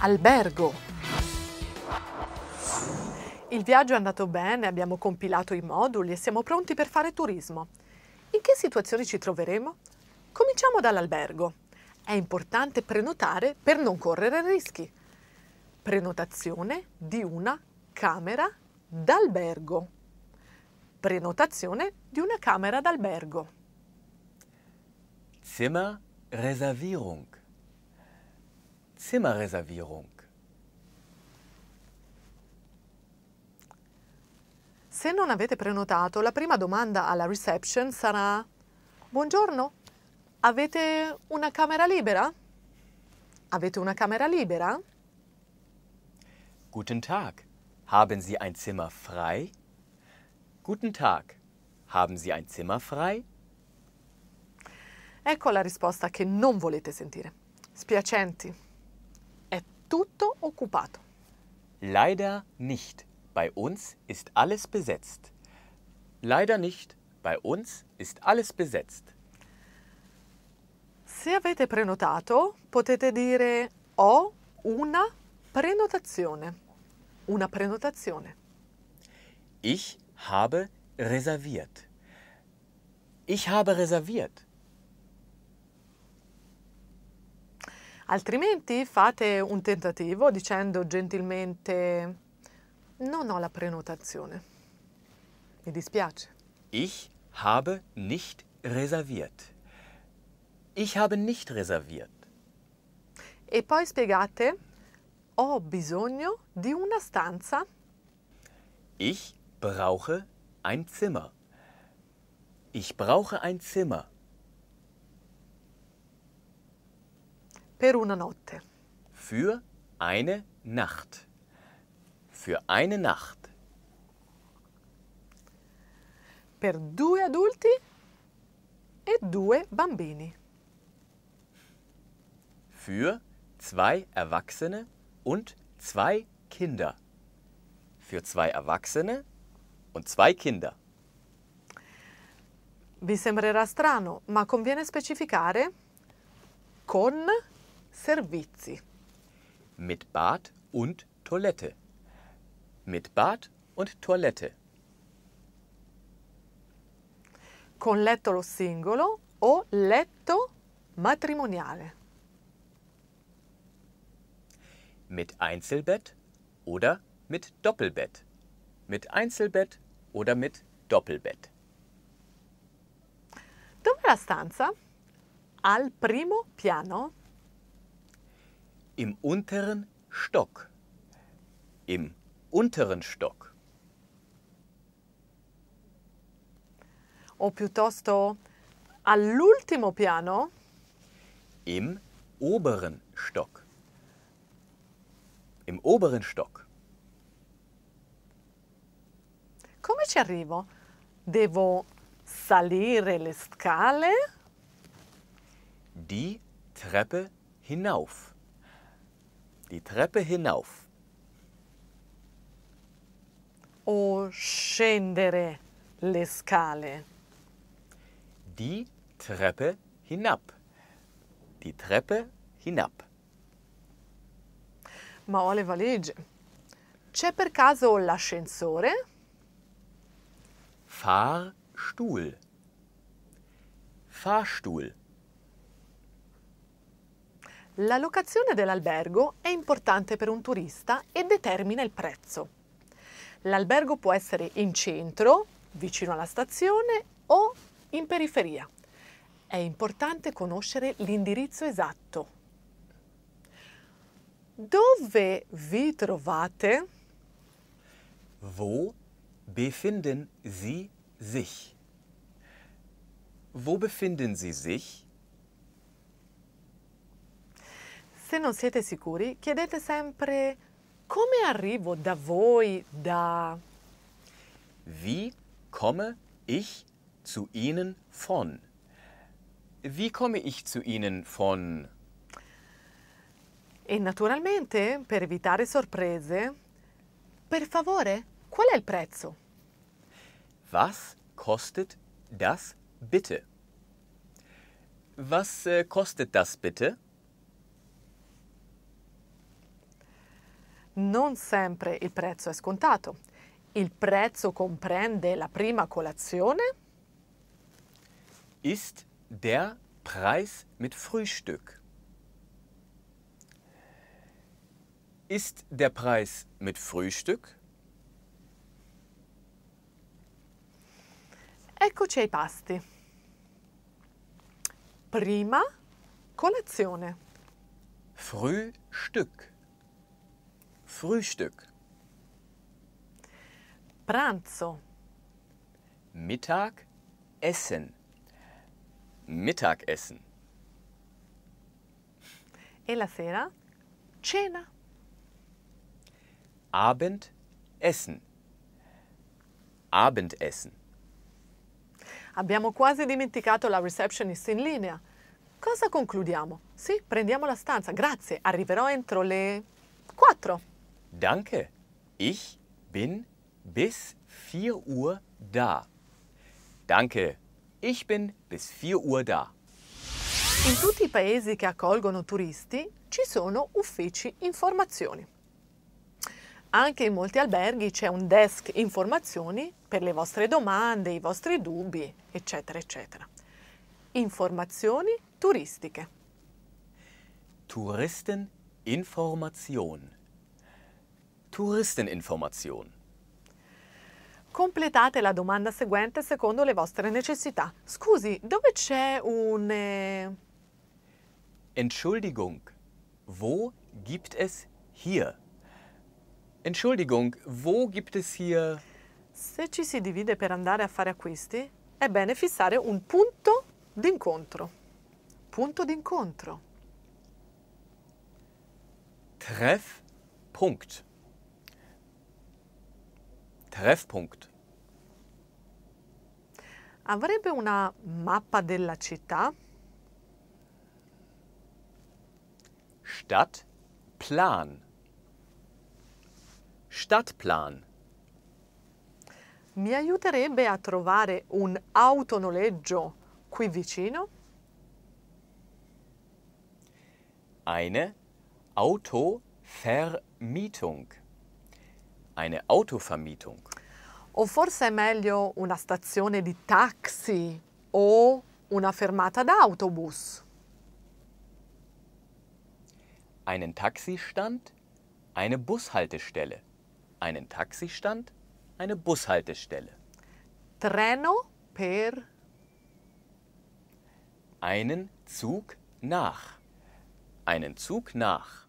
albergo. Il viaggio è andato bene, abbiamo compilato i moduli e siamo pronti per fare turismo. In che situazioni ci troveremo? Cominciamo dall'albergo. È importante prenotare per non correre rischi. Prenotazione di una camera d'albergo. Prenotazione di una camera d'albergo. Reservierung. Zimmerreservierung. Se non avete prenotato, la prima domanda alla reception sarà Buongiorno, avete una camera libera? Avete una camera libera? Guten Tag, haben Sie ein Zimmer frei? Guten Tag, haben Sie ein Zimmer frei? Ecco la risposta che non volete sentire. Spiacenti. tutto occupato. Leider nicht. Bei uns ist alles besetzt. Leider nicht. Bei uns ist alles besetzt. Se avete prenotato, potete dire ho una prenotazione. Una prenotazione. Ich habe reserviert. Ich habe reserviert. Altrimenti fate un tentativo dicendo gentilmente non ho la prenotazione. Mi dispiace. Ich habe nicht reserviert. Ich habe nicht reserviert. E poi spiegate ho bisogno di una stanza. Ich brauche ein Zimmer. Ich brauche ein Zimmer. Per una notte. Für eine Nacht. Für eine Nacht. Per due adulti e due bambini. Für zwei Erwachsene und zwei Kinder. Für zwei Erwachsene und zwei Kinder. Vi sembrerà strano, ma conviene specificare con Servizi. Mit Bad und Toilette. Mit Bad und Toilette. Con letto lo singolo o letto matrimoniale. Mit Einzelbett oder mit Doppelbett. Mit Einzelbett oder mit Doppelbett. Dov'è la stanza? Al primo piano. im unteren Stock. Im unteren Stock. O piuttosto all'ultimo piano. Im oberen Stock. Im oberen Stock. Come ci arrivo? Devo salire le scale? Die Treppe hinauf die Treppe hinauf. O scendere le scale. Die Treppe hinab. Die Treppe hinab. Ma ho le valigie. C'è per caso l'ascensore? Fahrstuhl. Fahrstuhl. La locazione dell'albergo è importante per un turista e determina il prezzo. L'albergo può essere in centro, vicino alla stazione o in periferia. È importante conoscere l'indirizzo esatto. Dove vi trovate? Wo befinden Sie sich? Wo befinden Sie sich? Se non siete sicuri, chiedete sempre come arrivo da voi, da... Wie komme ich zu Ihnen von? Wie komme ich zu Ihnen von? E naturalmente, per evitare sorprese, per favore, qual è il prezzo? Was kostet das bitte? Was eh, kostet das bitte? non sempre il prezzo è scontato. Il prezzo comprende la prima colazione? Ist der Preis mit Frühstück? Ist der Preis mit Frühstück? Eccoci ai pasti. Prima colazione. Frühstück. Frühstück. Pranzo. Mittag, Essen. Mittagessen. E la sera? Cena. Abend, Essen. Abendessen. Abbiamo quasi dimenticato la receptionist in linea. Cosa concludiamo? Sì, prendiamo la stanza. Grazie, arriverò entro le 4. Danke, ich bin bis 4 Uhr da. Danke, ich bin bis 4 Uhr da. In tutti i paesi che accolgono turisti ci sono uffici informazioni. Anche in molti alberghi c'è un desk informazioni per le vostre domande, i vostri dubbi, eccetera, eccetera. Informazioni turistiche. Touristeninformation. Touristeninformation. Completate la domanda seguente secondo le vostre necessità. Scusi, dove c'è un... Eh, Entschuldigung, wo gibt es hier? Entschuldigung, wo gibt es hier? Se ci si divide per andare a fare acquisti, è bene fissare un punto d'incontro. Punto d'incontro. Treffpunkt. Treffpunkt. Avrebbe una mappa della città? Stadtplan. Stadtplan. Mi aiuterebbe a trovare un autonoleggio qui vicino? Eine Autovermietung. eine Autovermietung? O forse è meglio una stazione di taxi o una fermata d'autobus. Einen Taxistand, eine Bushaltestelle. Einen Taxistand, eine Bushaltestelle. Treno per einen Zug nach. Einen Zug nach.